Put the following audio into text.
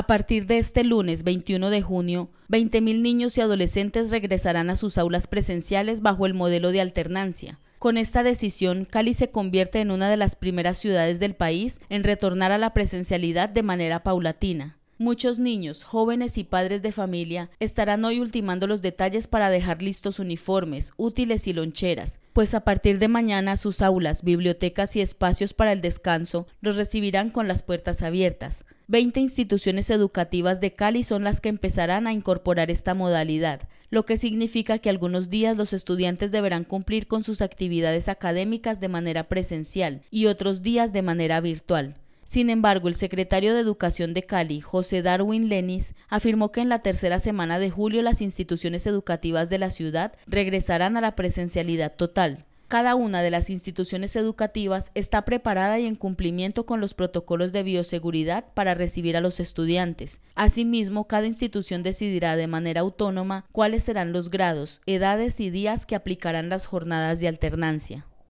A partir de este lunes 21 de junio, 20.000 niños y adolescentes regresarán a sus aulas presenciales bajo el modelo de alternancia. Con esta decisión, Cali se convierte en una de las primeras ciudades del país en retornar a la presencialidad de manera paulatina. Muchos niños, jóvenes y padres de familia estarán hoy ultimando los detalles para dejar listos uniformes, útiles y loncheras, pues a partir de mañana sus aulas, bibliotecas y espacios para el descanso los recibirán con las puertas abiertas. Veinte instituciones educativas de Cali son las que empezarán a incorporar esta modalidad, lo que significa que algunos días los estudiantes deberán cumplir con sus actividades académicas de manera presencial y otros días de manera virtual. Sin embargo, el secretario de Educación de Cali, José Darwin Lenis, afirmó que en la tercera semana de julio las instituciones educativas de la ciudad regresarán a la presencialidad total. Cada una de las instituciones educativas está preparada y en cumplimiento con los protocolos de bioseguridad para recibir a los estudiantes. Asimismo, cada institución decidirá de manera autónoma cuáles serán los grados, edades y días que aplicarán las jornadas de alternancia.